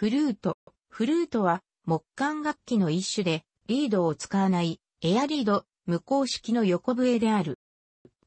フルート。フルートは木管楽器の一種で、リードを使わないエアリード、無公式の横笛である。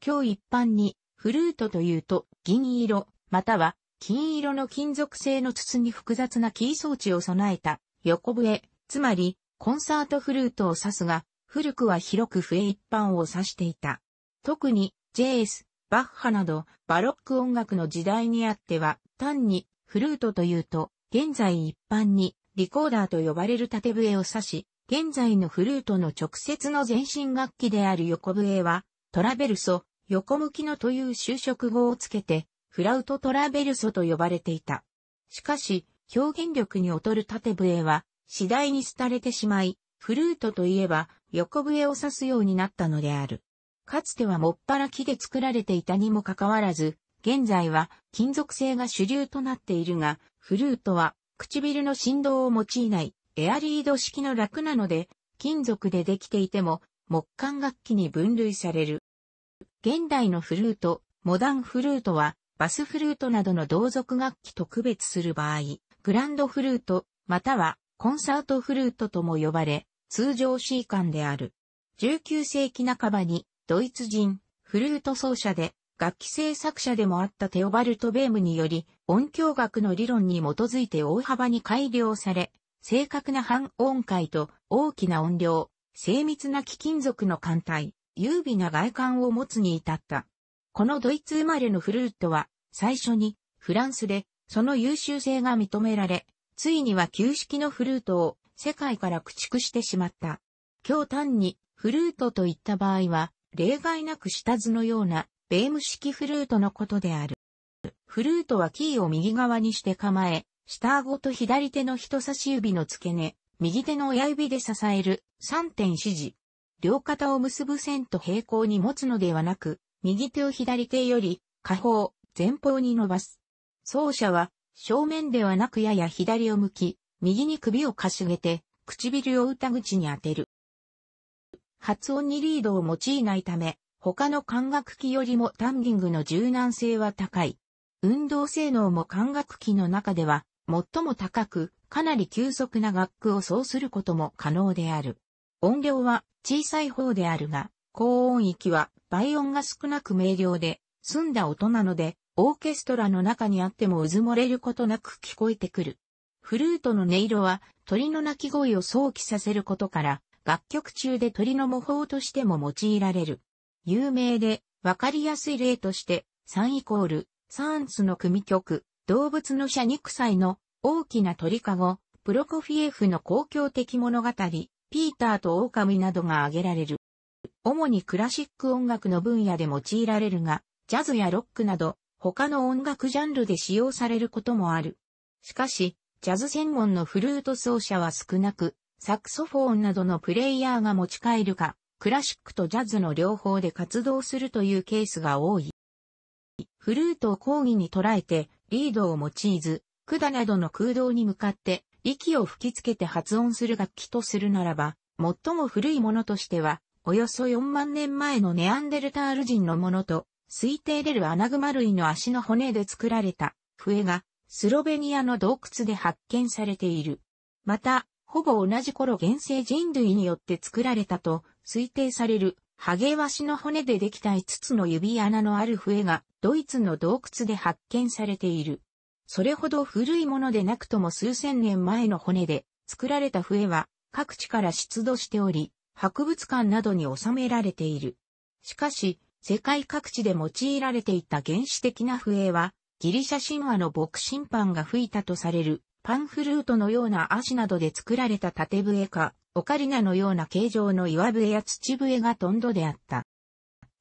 今日一般にフルートというと銀色、または金色の金属製の筒に複雑なキー装置を備えた横笛、つまりコンサートフルートを指すが、古くは広く笛一般を指していた。特にジェイス、バッハなどバロック音楽の時代にあっては単にフルートというと現在一般にリコーダーと呼ばれる縦笛を指し、現在のフルートの直接の前身楽器である横笛は、トラベルソ、横向きのという就職語をつけて、フラウトトラベルソと呼ばれていた。しかし、表現力に劣る縦笛は、次第に廃れてしまい、フルートといえば、横笛を指すようになったのである。かつてはもっぱら木で作られていたにもかかわらず、現在は金属製が主流となっているが、フルートは唇の振動を用いないエアリード式の楽なので、金属でできていても木管楽器に分類される。現代のフルート、モダンフルートはバスフルートなどの同族楽器と区別する場合、グランドフルート、またはコンサートフルートとも呼ばれ、通常 C 管である。19世紀半ばにドイツ人フルート奏者で楽器製作者でもあったテオバルト・ベームにより、音響学の理論に基づいて大幅に改良され、正確な半音階と大きな音量、精密な貴金属の艦隊、優美な外観を持つに至った。このドイツ生まれのフルートは、最初にフランスでその優秀性が認められ、ついには旧式のフルートを世界から駆逐してしまった。今日単にフルートといった場合は、例外なく下図のようなゲーム式フルートのことである。フルートはキーを右側にして構え、下顎と左手の人差し指の付け根、右手の親指で支える3点指示。両肩を結ぶ線と平行に持つのではなく、右手を左手より下方、前方に伸ばす。奏者は正面ではなくやや左を向き、右に首をかしげて、唇を歌口に当てる。発音にリードを用いないため、他の管楽器よりもタンギングの柔軟性は高い。運動性能も管楽器の中では最も高く、かなり急速な楽器をそうすることも可能である。音量は小さい方であるが、高音域は倍音が少なく明瞭で、澄んだ音なので、オーケストラの中にあってもうずもれることなく聞こえてくる。フルートの音色は鳥の鳴き声を想起させることから、楽曲中で鳥の模倣としても用いられる。有名で、わかりやすい例として、3イコール、サンスの組曲、動物の社肉祭の大きな鳥かご、プロコフィエフの公共的物語、ピーターと狼などが挙げられる。主にクラシック音楽の分野で用いられるが、ジャズやロックなど、他の音楽ジャンルで使用されることもある。しかし、ジャズ専門のフルート奏者は少なく、サクソフォンなどのプレイヤーが持ち帰るか、クラシックとジャズの両方で活動するというケースが多い。フルートを講義に捉えて、リードを用いず、管などの空洞に向かって、息を吹きつけて発音する楽器とするならば、最も古いものとしては、およそ4万年前のネアンデルタール人のものと、推定出るアナグマ類の足の骨で作られた笛がスロベニアの洞窟で発見されている。また、ほぼ同じ頃現世人類によって作られたと推定されるハゲワシの骨でできた5つの指穴のある笛がドイツの洞窟で発見されている。それほど古いものでなくとも数千年前の骨で作られた笛は各地から出土しており、博物館などに収められている。しかし、世界各地で用いられていた原始的な笛は、ギリシャ神話の牧審判が吹いたとされるパンフルートのような足などで作られた縦笛か、オカリナのような形状の岩笛や土笛がトンドであった。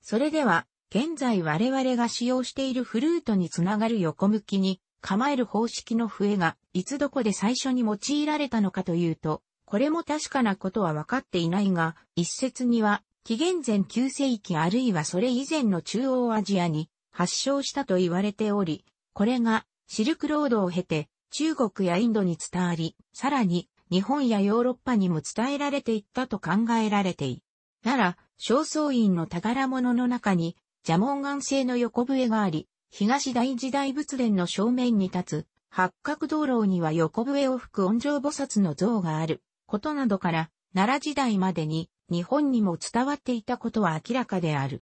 それでは、現在我々が使用しているフルートにつながる横向きに構える方式の笛がいつどこで最初に用いられたのかというと、これも確かなことは分かっていないが、一説には紀元前9世紀あるいはそれ以前の中央アジアに発祥したと言われており、これがシルクロードを経て中国やインドに伝わり、さらに日本やヨーロッパにも伝えられていったと考えられてい。なら、正倉院の宝物の中に、蛇紋岩製の横笛があり、東大時代仏殿の正面に立つ、八角道路には横笛を吹く音情菩薩の像がある、ことなどから、奈良時代までに、日本にも伝わっていたことは明らかである。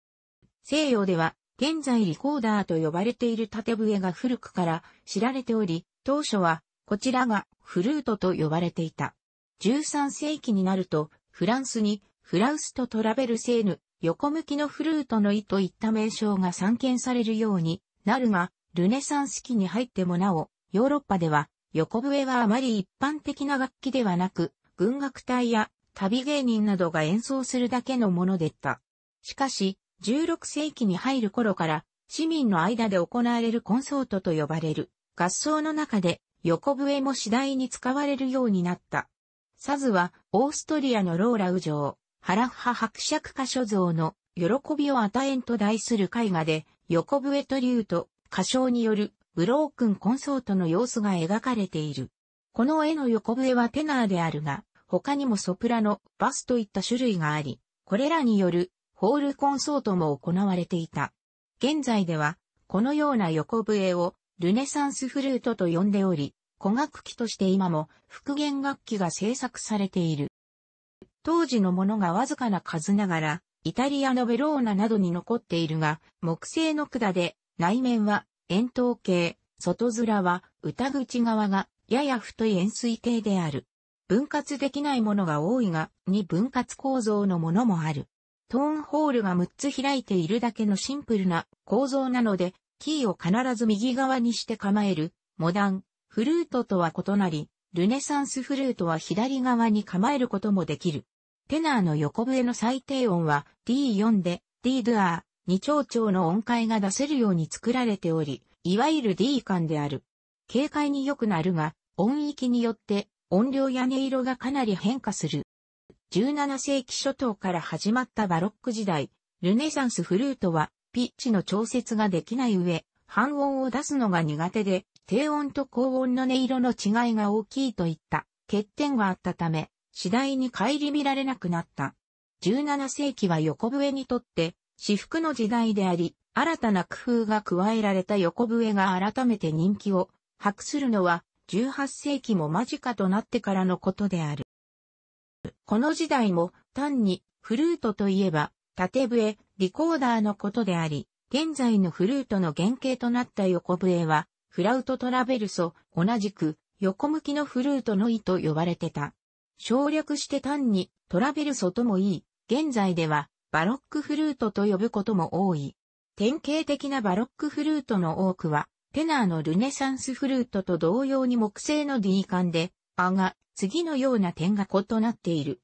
西洋では、現在リコーダーと呼ばれている縦笛が古くから知られており、当初は、こちらがフルートと呼ばれていた。13世紀になると、フランスにフラウスとトラベルセーヌ、横向きのフルートの意といった名称が散見されるようになるが、ルネサンス期に入ってもなお、ヨーロッパでは、横笛はあまり一般的な楽器ではなく、軍楽隊や旅芸人などが演奏するだけのものでった。しかし、16世紀に入る頃から、市民の間で行われるコンソートと呼ばれる、合奏の中で、横笛も次第に使われるようになった。サズは、オーストリアのローラウ城、ハラッハ伯爵歌所像の、喜びを与えんと題する絵画で、横笛と竜と、歌唱による、ブロークンコンソートの様子が描かれている。この絵の横笛はテナーであるが、他にもソプラノ、バスといった種類があり、これらによる、ホールコンソートも行われていた。現在では、このような横笛をルネサンスフルートと呼んでおり、古楽器として今も復元楽器が制作されている。当時のものがわずかな数ながら、イタリアのベローナなどに残っているが、木製の管で、内面は円筒形、外面は歌口側がやや太い円錐形である。分割できないものが多いが、に分割構造のものもある。トーンホールが6つ開いているだけのシンプルな構造なので、キーを必ず右側にして構える、モダン、フルートとは異なり、ルネサンスフルートは左側に構えることもできる。テナーの横笛の最低音は D4 で D ドゥアー、二丁調の音階が出せるように作られており、いわゆる D 感である。軽快に良くなるが、音域によって音量や音色がかなり変化する。17世紀初頭から始まったバロック時代、ルネサンスフルートはピッチの調節ができない上、半音を出すのが苦手で、低音と高音の音色の違いが大きいといった欠点があったため、次第に顧みられなくなった。17世紀は横笛にとって至福の時代であり、新たな工夫が加えられた横笛が改めて人気を博するのは18世紀も間近となってからのことである。この時代も単にフルートといえば縦笛、リコーダーのことであり、現在のフルートの原型となった横笛は、フラウトトラベルソ、同じく横向きのフルートの意と呼ばれてた。省略して単にトラベルソともいい、現在ではバロックフルートと呼ぶことも多い。典型的なバロックフルートの多くは、テナーのルネサンスフルートと同様に木製の D 管で、あが、次のような点が異なっている。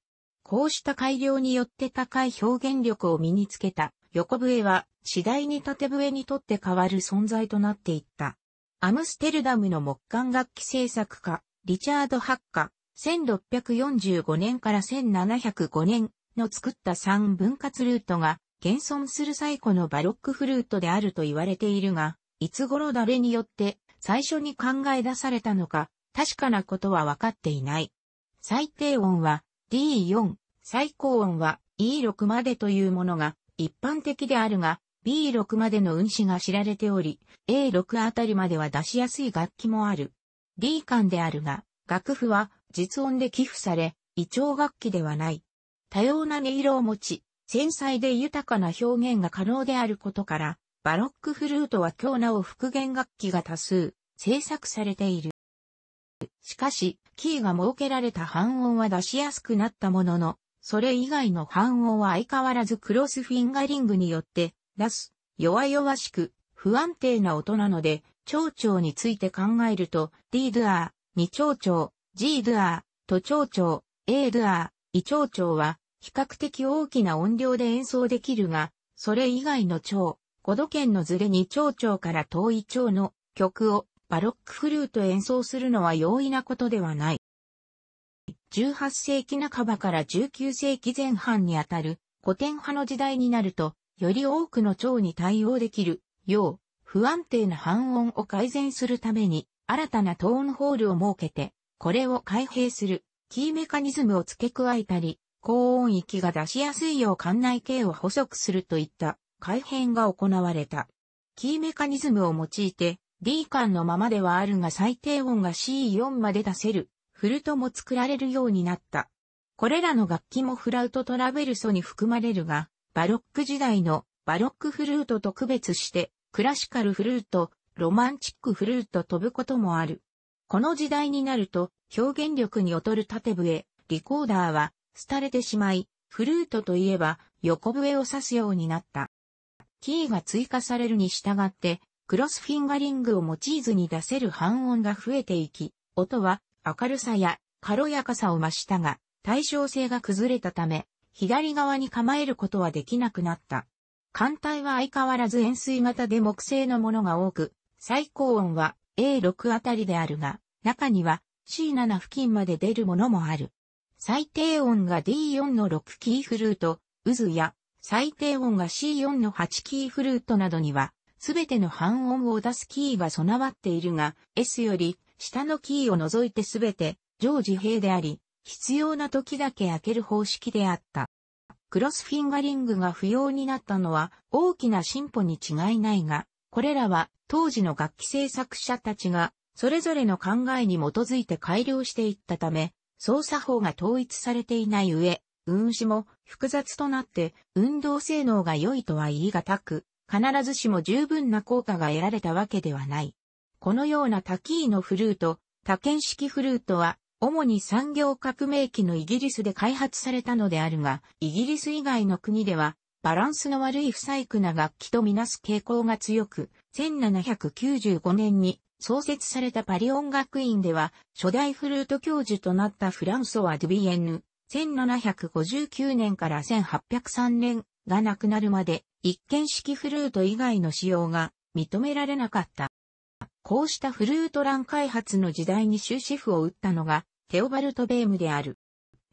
こうした改良によって高い表現力を身につけた横笛は次第に縦笛にとって変わる存在となっていった。アムステルダムの木管楽器製作家、リチャード・ハッカ、1645年から1705年の作った3分割ルートが現存する最古のバロックフルートであると言われているが、いつ頃誰によって最初に考え出されたのか、確かなことは分かっていない。最低音は D4、最高音は E6 までというものが一般的であるが、B6 までの運指が知られており、A6 あたりまでは出しやすい楽器もある。D 間であるが、楽譜は実音で寄付され、異調楽器ではない。多様な音色を持ち、繊細で豊かな表現が可能であることから、バロックフルートは強なお復元楽器が多数、制作されている。しかし、キーが設けられた半音は出しやすくなったものの、それ以外の半音は相変わらずクロスフィンガリングによって出す、弱々しく、不安定な音なので、蝶々について考えると、D ドアー、に蝶々、G ドアー、と蝶々、A ドアー、イ蝶々は、比較的大きな音量で演奏できるが、それ以外の蝶、5度圏のズレに蝶々から遠い蝶の曲をバロックフルート演奏するのは容易なことではない。18世紀半ばから19世紀前半にあたる古典派の時代になると、より多くの蝶に対応できるよう、不安定な半音を改善するために、新たなトーンホールを設けて、これを開閉する、キーメカニズムを付け加えたり、高音域が出しやすいよう館内径を細くするといった改変が行われた。キーメカニズムを用いて、D 間のままではあるが最低音が C4 まで出せる、フルートも作られるようになった。これらの楽器もフラウトトラベルソに含まれるが、バロック時代のバロックフルートと区別して、クラシカルフルート、ロマンチックフルート飛ぶこともある。この時代になると、表現力に劣る縦笛、リコーダーは、廃れてしまい、フルートといえば、横笛を指すようになった。キーが追加されるに従って、クロスフィンガリングを用いずに出せる半音が増えていき、音は明るさや軽やかさを増したが、対称性が崩れたため、左側に構えることはできなくなった。艦隊は相変わらず円錐型で木製のものが多く、最高音は A6 あたりであるが、中には C7 付近まで出るものもある。最低音が D4 の6キーフルート、渦や最低音が C4 の8キーフルートなどにはすべての半音を出すキーは備わっているが、S より下のキーを除いてすべて常時閉であり、必要な時だけ開ける方式であった。クロスフィンガリングが不要になったのは大きな進歩に違いないが、これらは当時の楽器制作者たちがそれぞれの考えに基づいて改良していったため、操作法が統一されていない上、運指も複雑となって運動性能が良いとは言い難く、必ずしも十分な効果が得られたわけではない。このような多キーのフルート、多剣式フルートは、主に産業革命期のイギリスで開発されたのであるが、イギリス以外の国では、バランスの悪い不細工な楽器とみなす傾向が強く、1795年に創設されたパリ音楽院では、初代フルート教授となったフランソワ・ドゥビエンヌ、1759年から1803年が亡くなるまで一見式フルート以外の使用が認められなかった。こうしたフルート欄開発の時代に終止符を打ったのがテオバルト・ベームである。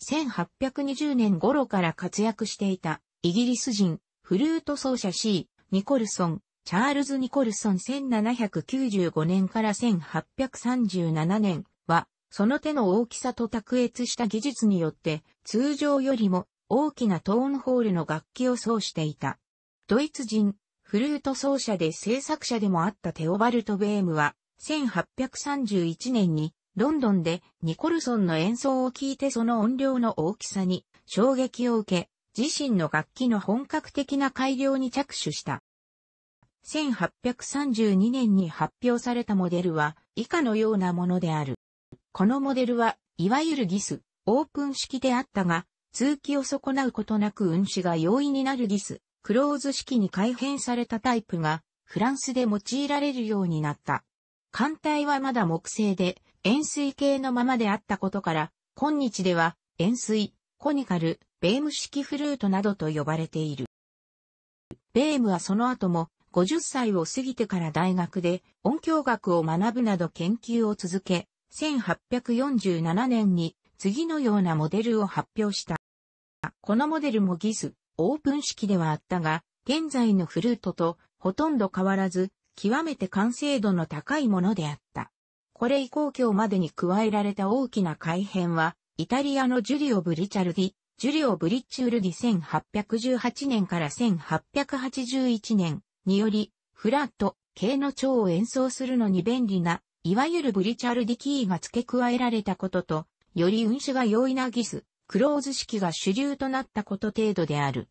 1820年頃から活躍していたイギリス人フルート奏者 C、ニコルソン、チャールズ・ニコルソン1795年から1837年は、その手の大きさと卓越した技術によって、通常よりも大きなトーンホールの楽器を奏していた。ドイツ人、フルート奏者で制作者でもあったテオバルト・ベームは、1831年にロンドンでニコルソンの演奏を聴いてその音量の大きさに衝撃を受け、自身の楽器の本格的な改良に着手した。1832年に発表されたモデルは以下のようなものである。このモデルはいわゆるギス、オープン式であったが、通気を損なうことなく運指が容易になるギス、クローズ式に改変されたタイプがフランスで用いられるようになった。艦隊はまだ木製で円錐形のままであったことから、今日では円錐、コニカル、ベーム式フルートなどと呼ばれている。ベームはその後も50歳を過ぎてから大学で音響学を学ぶなど研究を続け、1847年に次のようなモデルを発表した。このモデルもギス、オープン式ではあったが、現在のフルートとほとんど変わらず、極めて完成度の高いものであった。これ以降今日までに加えられた大きな改変は、イタリアのジュリオ・ブリチャルディ、ジュリオ・ブリッチュルディ1818年から1881年により、フラット系の蝶を演奏するのに便利な、いわゆるブリチャルディキーが付け加えられたことと、より運手が容易なギス、クローズ式が主流となったこと程度である。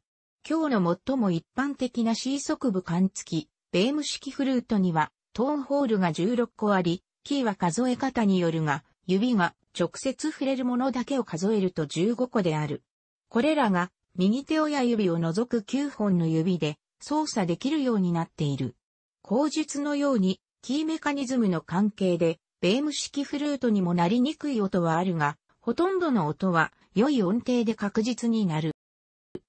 今日の最も一般的な C 側部管付き、ベーム式フルートには、トーンホールが16個あり、キーは数え方によるが、指が直接触れるものだけを数えると15個である。これらが右手親指を除く9本の指で操作できるようになっている。口述のようにキーメカニズムの関係でベーム式フルートにもなりにくい音はあるが、ほとんどの音は良い音程で確実になる。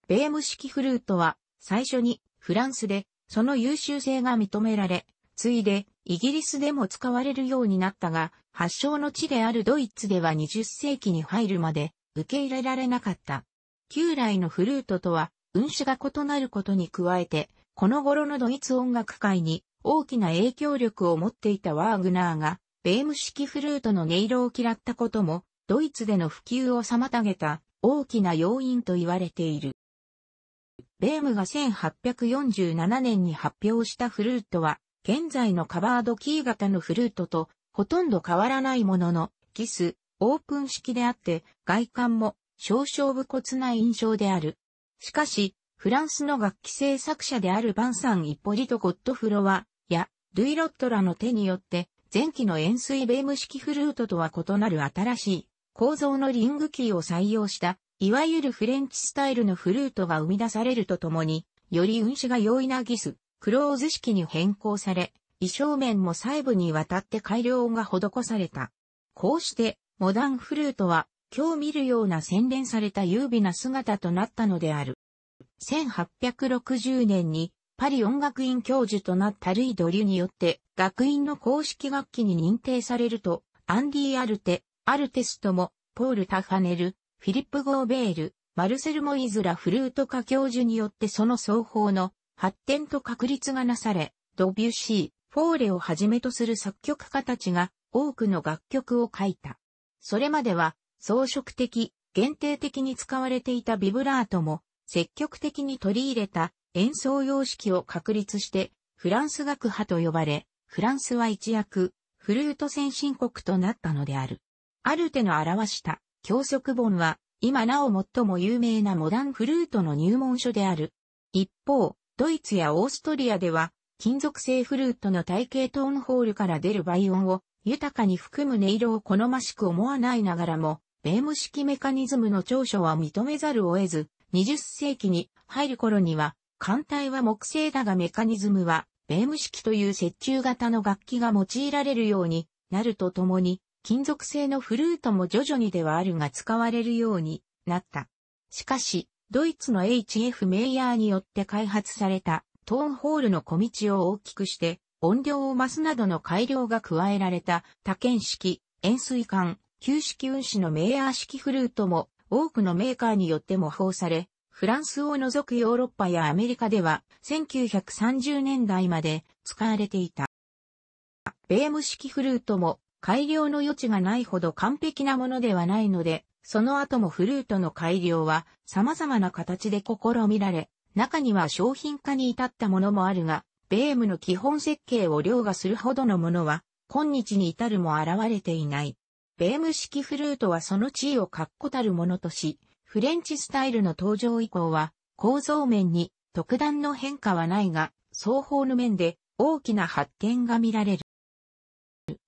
ベーム式フルートは最初にフランスでその優秀性が認められ、ついでイギリスでも使われるようになったが、発祥の地であるドイツでは20世紀に入るまで受け入れられなかった。旧来のフルートとは、運種が異なることに加えて、この頃のドイツ音楽界に大きな影響力を持っていたワーグナーが、ベーム式フルートの音色を嫌ったこともドイツでの普及を妨げた大きな要因と言われている。ベームが1847年に発表したフルートは、現在のカバードキー型のフルートとほとんど変わらないものの、キス、オープン式であって、外観も少々無骨な印象である。しかし、フランスの楽器製作者であるバンサン・イポリト・ゴットフロワや、ルイ・ロットらの手によって、前期の円錐ベーム式フルートとは異なる新しい構造のリングキーを採用した、いわゆるフレンチスタイルのフルートが生み出されるとともに、より運指が容易なギス、クローズ式に変更され、衣装面も細部にわたって改良が施された。こうして、モダンフルートは、今日見るような洗練された優美な姿となったのである。1860年に、パリ音楽院教授となったルイ・ドリュによって、学院の公式楽器に認定されると、アンディ・アルテ、アルテストも、ポール・タファネル、フィリップ・ゴーベール、マルセル・モイズラ・フルート科教授によってその双方の発展と確立がなされ、ドビュシー、フォーレをはじめとする作曲家たちが多くの楽曲を書いた。それまでは装飾的、限定的に使われていたビブラートも積極的に取り入れた演奏様式を確立してフランス楽派と呼ばれ、フランスは一躍フルート先進国となったのである。アルテの表した教則本は、今なお最も有名なモダンフルートの入門書である。一方、ドイツやオーストリアでは、金属製フルートの体系トーンホールから出る倍音を豊かに含む音色を好ましく思わないながらも、ベーム式メカニズムの長所は認めざるを得ず、20世紀に入る頃には、艦隊は木製だがメカニズムは、ベーム式という接中型の楽器が用いられるようになるとともに、金属製のフルートも徐々にではあるが使われるようになった。しかし、ドイツの HF メイヤーによって開発されたトーンホールの小道を大きくして音量を増すなどの改良が加えられた多剣式、円錐管、旧式運指のメイヤー式フルートも多くのメーカーによって模倣され、フランスを除くヨーロッパやアメリカでは1930年代まで使われていた。ベーム式フルートも改良の余地がないほど完璧なものではないので、その後もフルートの改良は様々な形で試みられ、中には商品化に至ったものもあるが、ベームの基本設計を凌駕するほどのものは、今日に至るも現れていない。ベーム式フルートはその地位を確固たるものとし、フレンチスタイルの登場以降は、構造面に特段の変化はないが、双方の面で大きな発展が見られる。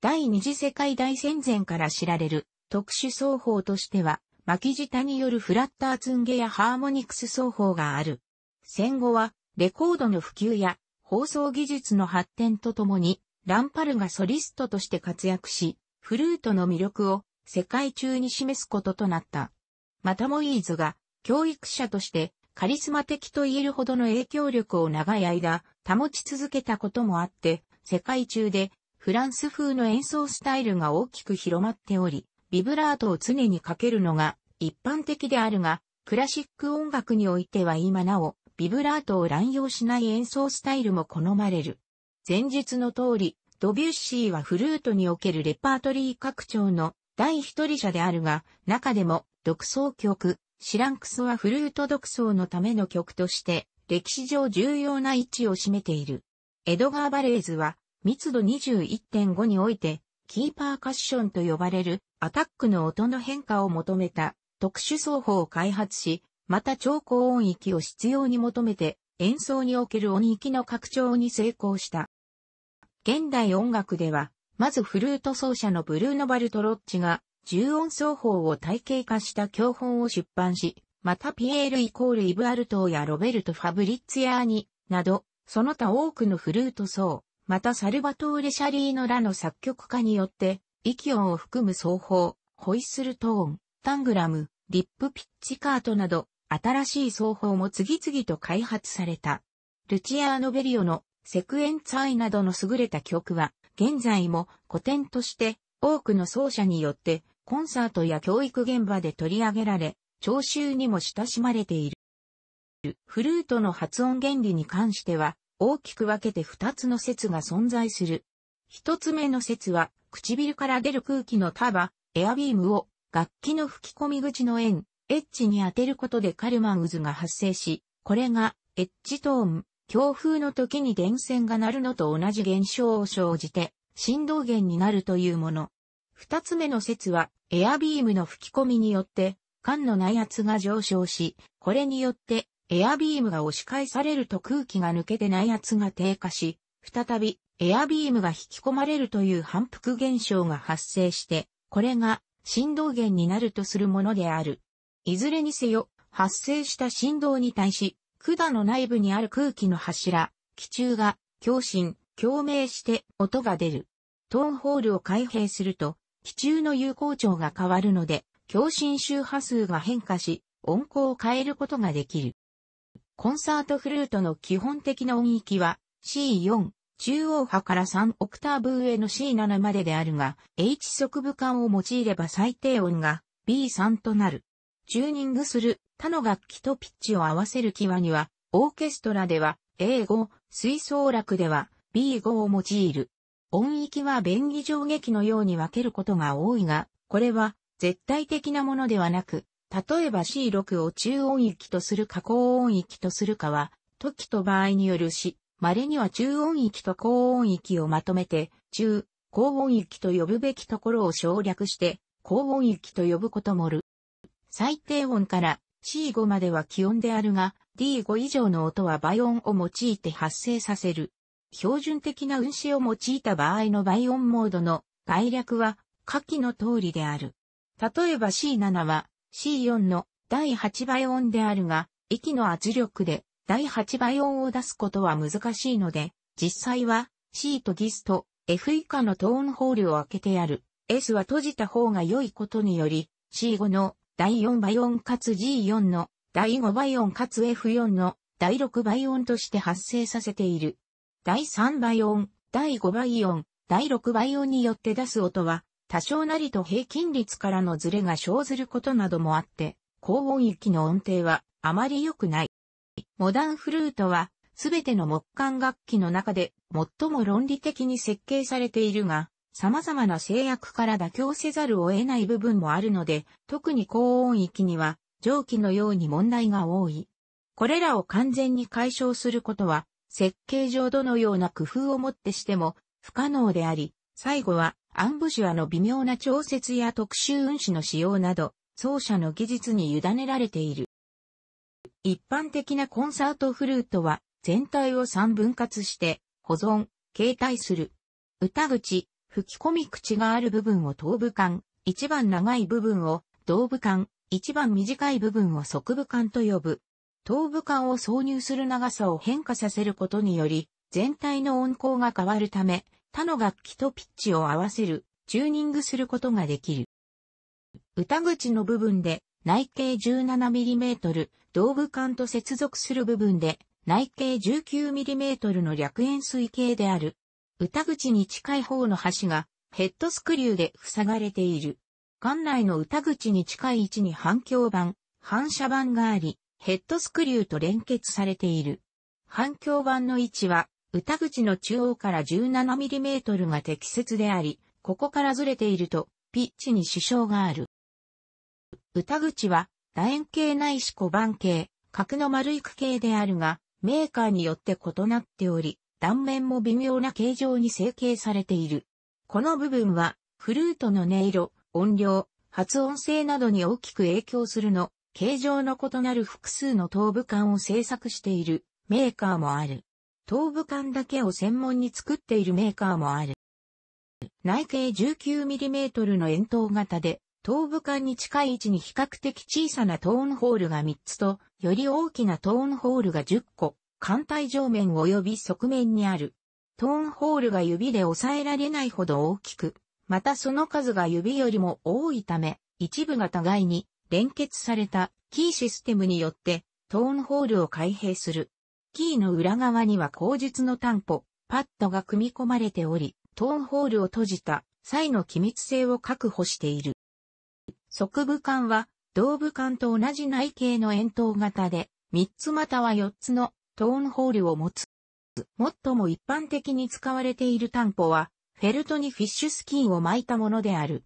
第二次世界大戦前から知られる特殊奏法としては、巻き舌によるフラッターツンゲやハーモニクス奏法がある。戦後は、レコードの普及や放送技術の発展とともに、ランパルがソリストとして活躍し、フルートの魅力を世界中に示すこととなった。またモイーズが教育者としてカリスマ的と言えるほどの影響力を長い間保ち続けたこともあって、世界中でフランス風の演奏スタイルが大きく広まっており、ビブラートを常にかけるのが一般的であるが、クラシック音楽においては今なお、ビブラートを乱用しない演奏スタイルも好まれる。前述の通り、ドビュッシーはフルートにおけるレパートリー拡張の第一人者であるが、中でも独奏曲、シランクスはフルート独奏のための曲として、歴史上重要な位置を占めている。エドガー・バレーズは、密度21.5において、キーパーカッションと呼ばれるアタックの音の変化を求めた特殊奏法を開発し、また超高音域を必要に求めて演奏における音域の拡張に成功した。現代音楽では、まずフルート奏者のブルーノ・バルトロッチが重音奏法を体系化した教本を出版し、またピエールイコールイブ・アルトーやロベルト・ファブリッツィアーニなど、その他多くのフルート奏またサルバトーレ・シャリーノらの作曲家によって、息音を含む奏法、ホイッスルトーン、タングラム、リップピッチカートなど、新しい奏法も次々と開発された。ルチアーノ・ベリオのセクエンツァイなどの優れた曲は、現在も古典として多くの奏者によってコンサートや教育現場で取り上げられ、聴衆にも親しまれている。フルートの発音原理に関しては、大きく分けて二つの説が存在する。一つ目の説は、唇から出る空気の束、エアビームを、楽器の吹き込み口の円、エッジに当てることでカルマン渦が発生し、これが、エッジトーン、強風の時に電線が鳴るのと同じ現象を生じて、振動源になるというもの。二つ目の説は、エアビームの吹き込みによって、管の内圧が上昇し、これによってエアビームが押し返されると空気が抜けて内圧が低下し、再びエアビームが引き込まれるという反復現象が発生して、これが振動源になるとするものである。いずれにせよ、発生した振動に対し、管の内部にある空気の柱、気柱が共振、共鳴して音が出る。トーンホールを開閉すると、気柱の有効長が変わるので、共振周波数が変化し、音高を変えることができる。コンサートフルートの基本的な音域は C4、中央波から3オクターブ上の C7 までであるが、H 側部管を用いれば最低音が B3 となる。チューニングする他の楽器とピッチを合わせる際には、オーケストラでは A5、吹奏楽では B5 を用いる。音域は便宜上劇のように分けることが多いが、これは絶対的なものではなく、例えば C6 を中音域とするか高音域とするかは、時と場合によるし、稀には中音域と高音域をまとめて、中、高音域と呼ぶべきところを省略して、高音域と呼ぶこともる。最低音から C5 までは気温であるが、D5 以上の音は倍音を用いて発生させる。標準的な運指を用いた場合の倍音モードの概略は下記の通りである。例えば C7 は C4 の第8倍音であるが、息の圧力で第8倍音を出すことは難しいので、実際は C とギスと F 以下のトーンホールを開けてやる。S は閉じた方が良いことにより、C5 の第4倍音かつ G4 の第5倍音かつ F4 の第6倍音として発生させている。第3倍音、第5倍音、第6倍音によって出す音は多少なりと平均率からのズレが生ずることなどもあって、高音域の音程はあまり良くない。モダンフルートは、すべての木管楽器の中で最も論理的に設計されているが、様々な制約から妥協せざるを得ない部分もあるので、特に高音域には蒸気のように問題が多い。これらを完全に解消することは、設計上どのような工夫をもってしても不可能であり、最後はアンブシュアの微妙な調節や特殊運指の使用など、奏者の技術に委ねられている。一般的なコンサートフルートは、全体を三分割して、保存、携帯する。歌口、吹き込み口がある部分を頭部間、一番長い部分を胴部間、一番短い部分を側部間と呼ぶ。頭部間を挿入する長さを変化させることにより、全体の音高が変わるため、他の楽器とピッチを合わせる、チューニングすることができる。歌口の部分で内径 17mm、道具管と接続する部分で内径 19mm の略円錐形である。歌口に近い方の端がヘッドスクリューで塞がれている。管内の歌口に近い位置に反響板、反射板があり、ヘッドスクリューと連結されている。反響板の位置は歌口の中央から 17mm が適切であり、ここからずれていると、ピッチに支障がある。歌口は、楕円形ないし小判形、角の丸い区形であるが、メーカーによって異なっており、断面も微妙な形状に成形されている。この部分は、フルートの音色、音量、発音性などに大きく影響するの、形状の異なる複数の頭部管を製作しているメーカーもある。頭部管だけを専門に作っているメーカーもある。内径 19mm の円筒型で、頭部管に近い位置に比較的小さなトーンホールが3つと、より大きなトーンホールが10個、艦体上面及び側面にある。トーンホールが指で抑えられないほど大きく、またその数が指よりも多いため、一部が互いに連結されたキーシステムによってトーンホールを開閉する。キーの裏側には口述の担保、パッドが組み込まれており、トーンホールを閉じた際の機密性を確保している。側部管は、胴部管と同じ内径の円筒型で、3つまたは4つのトーンホールを持つ。最も一般的に使われている担保は、フェルトにフィッシュスキンを巻いたものである。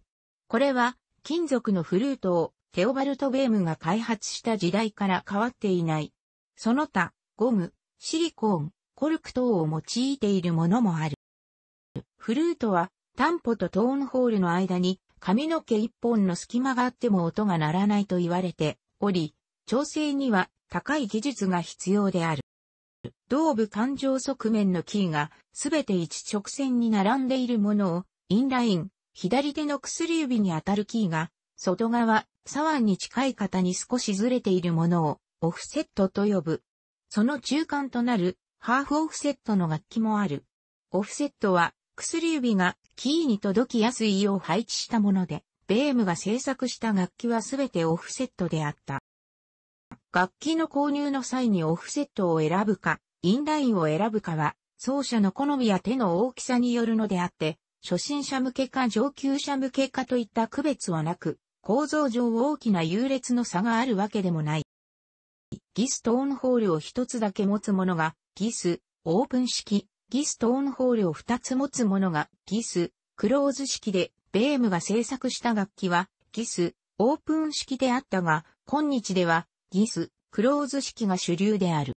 これは、金属のフルートをテオバルト・ベームが開発した時代から変わっていない。その他、ゴム、シリコーン、コルク等を用いているものもある。フルートは、タンポとトーンホールの間に髪の毛一本の隙間があっても音が鳴らないと言われており、調整には高い技術が必要である。胴部環状側面のキーがすべて一直線に並んでいるものをインライン、左手の薬指に当たるキーが外側、左腕に近い方に少しずれているものをオフセットと呼ぶ。その中間となるハーフオフセットの楽器もある。オフセットは薬指がキーに届きやすいを配置したもので、ベームが制作した楽器はすべてオフセットであった。楽器の購入の際にオフセットを選ぶか、インラインを選ぶかは、奏者の好みや手の大きさによるのであって、初心者向けか上級者向けかといった区別はなく、構造上大きな優劣の差があるわけでもない。ギストーンホールを一つだけ持つものが、ギス、オープン式、ギストーンホールを二つ持つものが、ギス、クローズ式で、ベームが制作した楽器は、ギス、オープン式であったが、今日では、ギス、クローズ式が主流である。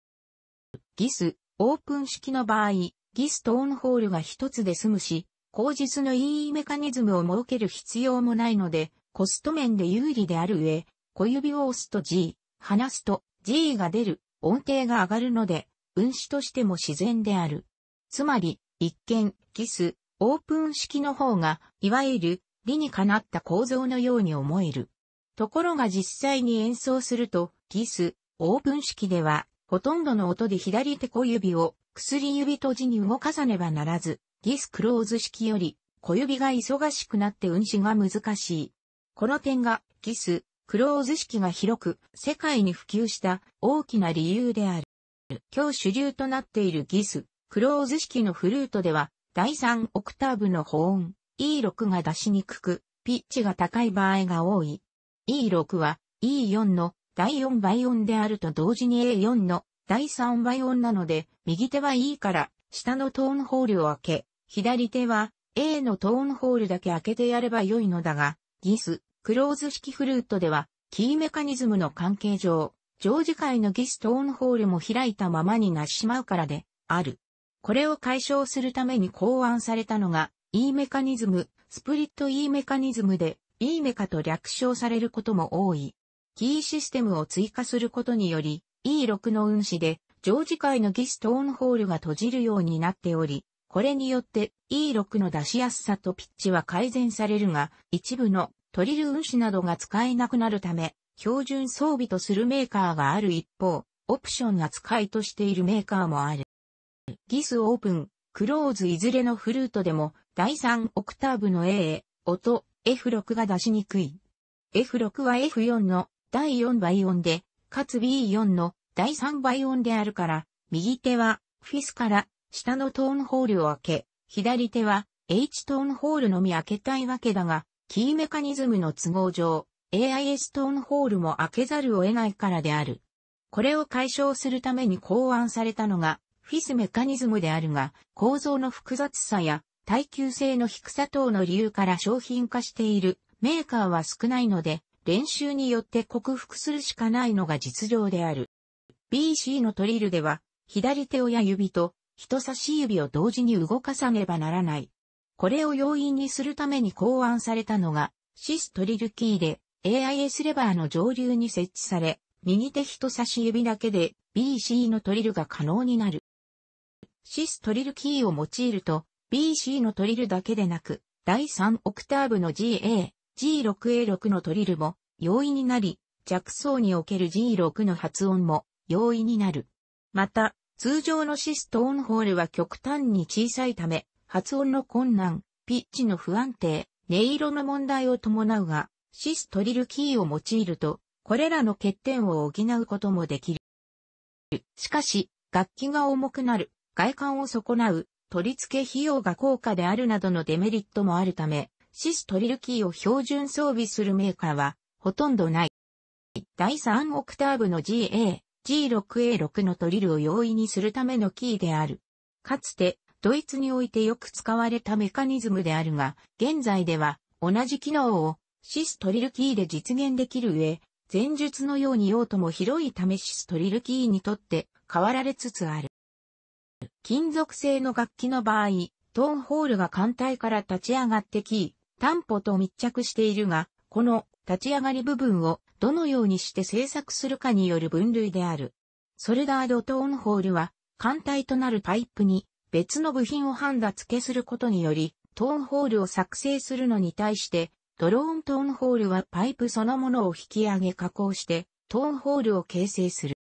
ギス、オープン式の場合、ギストーンホールが一つで済むし、口実の EE メカニズムを設ける必要もないので、コスト面で有利である上、小指を押すと G、離すと G が出る、音程が上がるので、運指としても自然である。つまり、一見、ギス、オープン式の方が、いわゆる、理にかなった構造のように思える。ところが実際に演奏すると、ギス、オープン式では、ほとんどの音で左手小指を薬指と字に動かさねばならず、ギスクローズ式より小指が忙しくなって運指が難しい。この点がギス、クローズ式が広く世界に普及した大きな理由である。今日主流となっているギス、クローズ式のフルートでは、第3オクターブの保温、E6 が出しにくく、ピッチが高い場合が多い。E6 は E4 の第4倍音であると同時に A4 の第3倍音なので、右手は E から下のトーンホールを開け、左手は A のトーンホールだけ開けてやれば良いのだが、ギス、クローズ式フルートでは、キーメカニズムの関係上、常時会のギストーンホールも開いたままになしまうからで、ある。これを解消するために考案されたのが、E メカニズム、スプリット E メカニズムで、E メカと略称されることも多い。キーシステムを追加することにより、E6 の運指で、常時会のギストーンホールが閉じるようになっており、これによって E6 の出しやすさとピッチは改善されるが、一部のトリル運子などが使えなくなるため、標準装備とするメーカーがある一方、オプションが使いとしているメーカーもある。ギスオープン、クローズいずれのフルートでも第3オクターブの A、音、F6 が出しにくい。F6 は F4 の第4倍音で、かつ B4 の第3倍音であるから、右手はフィスから下のトーンホールを開け、左手は H トーンホールのみ開けたいわけだが、キーメカニズムの都合上、AI ストーンホールも開けざるを得ないからである。これを解消するために考案されたのが、フィスメカニズムであるが、構造の複雑さや耐久性の低さ等の理由から商品化しているメーカーは少ないので、練習によって克服するしかないのが実情である。BC のトリルでは、左手親指と人差し指を同時に動かさねばならないこれを容易にするために考案されたのが、シストリルキーで AIS レバーの上流に設置され、右手人差し指だけで BC のトリルが可能になる。シストリルキーを用いると BC のトリルだけでなく、第3オクターブの GA、G6A6 のトリルも容易になり、弱層における G6 の発音も容易になる。また、通常のシストオンホールは極端に小さいため、発音の困難、ピッチの不安定、音色の問題を伴うが、シストリルキーを用いると、これらの欠点を補うこともできる。しかし、楽器が重くなる、外観を損なう、取り付け費用が高価であるなどのデメリットもあるため、シストリルキーを標準装備するメーカーは、ほとんどない。第3オクターブの GA、G6A6 のトリルを容易にするためのキーである。かつて、ドイツにおいてよく使われたメカニズムであるが、現在では同じ機能をシストリルキーで実現できる上、前述のように用途も広いためシストリルキーにとって変わられつつある。金属製の楽器の場合、トーンホールが艦隊から立ち上がってき、担保と密着しているが、この立ち上がり部分をどのようにして制作するかによる分類である。ソルダードトーンホールは、艦隊となるパイプに別の部品を判断付けすることにより、トーンホールを作成するのに対して、ドローントーンホールはパイプそのものを引き上げ加工して、トーンホールを形成する。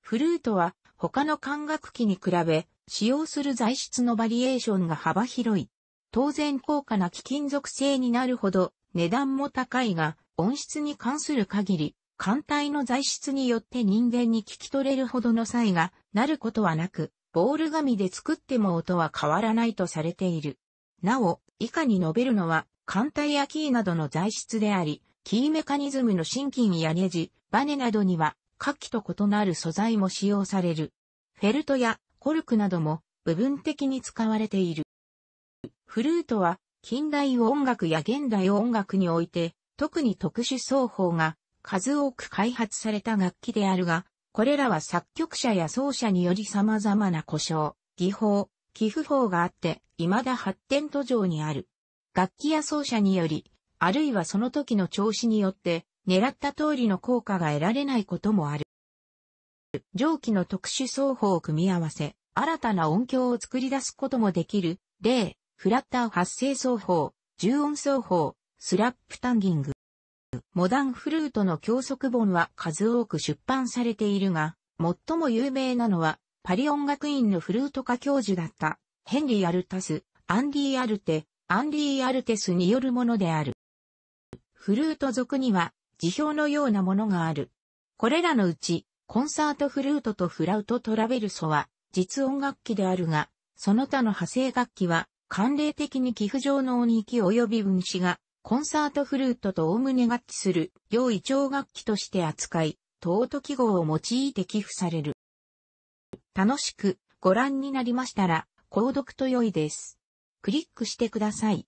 フルートは他の管楽器に比べ、使用する材質のバリエーションが幅広い。当然高価な貴金属製になるほど値段も高いが、音質に関する限り、艦隊の材質によって人間に聞き取れるほどの差異がなることはなく、ボール紙で作っても音は変わらないとされている。なお、以下に述べるのは、艦隊やキーなどの材質であり、キーメカニズムの心筋やネジ、バネなどには、火器と異なる素材も使用される。フェルトやコルクなども部分的に使われている。フルートは近代音楽や現代音楽において特に特殊奏法が数多く開発された楽器であるが、これらは作曲者や奏者により様々な故障、技法、寄付法があって、未だ発展途上にある。楽器や奏者により、あるいはその時の調子によって、狙った通りの効果が得られないこともある。上記の特殊奏法を組み合わせ、新たな音響を作り出すこともできる、例、フラッター発生奏法、重音奏法、スラップタンギング。モダンフルートの教則本は数多く出版されているが、最も有名なのは、パリ音楽院のフルート科教授だった、ヘンリー・アルタス、アンディ・アルテ、アンディ・アルテスによるものである。フルート族には、辞表のようなものがある。これらのうち、コンサートフルートとフラウトトラベルソは、実音楽器であるが、その他の派生楽器は、慣例的に寄付上の音域及び分子がコンサートフルートと概ね合致する、用意調楽器として扱い、尊記号を用いて寄付される。楽しくご覧になりましたら、購読と良いです。クリックしてください。